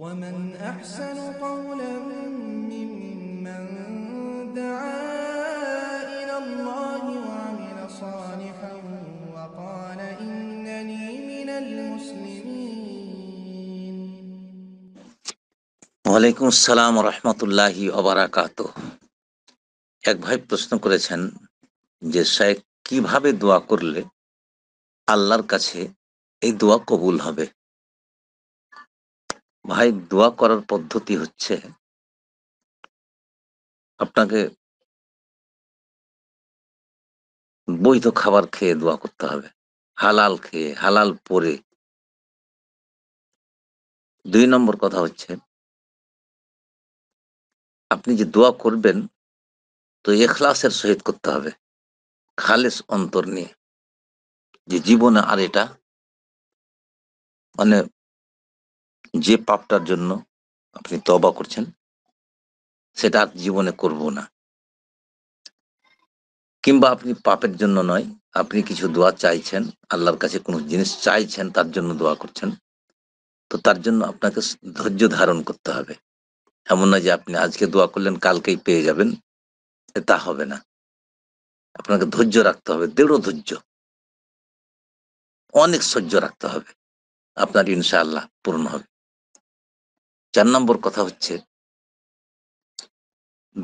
ومن أحسن قولا ممن دعا إلى الله وعمل صالحا وقال إنني من المسلمين ওয়ালাইকুম আসসালাম রহমতুল্লাহি অবরাকাত এক ভাই প্রশ্ন করেছেন যে সাহেব কিভাবে দোয়া করলে আল্লাহর কাছে এই দোয়া কবুল হবে ভাই দোয়া করার পদ্ধতি হচ্ছে আপনাকে বৈধ খাবার খেয়ে দোয়া করতে হবে হালাল খেয়ে হালাল পরে দুই নম্বর কথা হচ্ছে আপনি যে দোয়া করবেন তো এখলাসের সহিত করতে হবে খালেস অন্তর নিয়ে যে জীবনে আর এটা মানে যে পাপটার জন্য আপনি তবা করছেন সেটা আর জীবনে করব না কিংবা আপনি পাপের জন্য নয় আপনি কিছু দোয়া চাইছেন আল্লাহর কাছে কোনো জিনিস চাইছেন তার জন্য দোয়া করছেন তো তার জন্য আপনাকে ধৈর্য ধারণ করতে হবে এমন না যে আপনি আজকে দোয়া করলেন কালকেই পেয়ে যাবেন তা হবে না আপনাকে ধৈর্য রাখতে হবে দৃঢ় ধৈর্য অনেক সহ্য রাখতে হবে আপনার ইনশাআল্লাহ পূর্ণ হবে চার নম্বর কথা হচ্ছে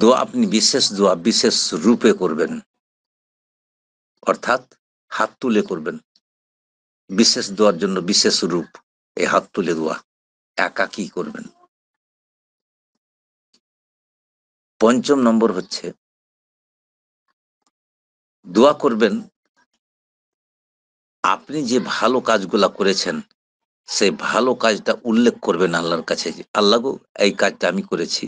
দোয়া আপনি বিশেষ দোয়া বিশেষ রূপে করবেন অর্থাৎ হাত তুলে করবেন বিশেষ দোয়ার জন্য বিশেষ রূপ এই হাত তুলে দোয়া কি করবেন পঞ্চম নম্বর হচ্ছে দোয়া করবেন আপনি যে ভালো কাজগুলা করেছেন সে ভালো কাজটা উল্লেখ করবেন আল্লাহর কাছে আল্লাহ গো এই কাজটা আমি করেছি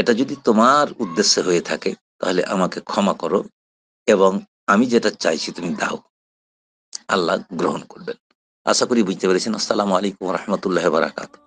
এটা যদি তোমার উদ্দেশ্যে হয়ে থাকে তাহলে আমাকে ক্ষমা করো এবং আমি যেটা চাইছি তুমি দাও আল্লাহ গ্রহণ করবেন আশা করি বুঝতে পেরেছেন আসসালামু আলাইকুম রহমতুল্লাহ বারাকাতু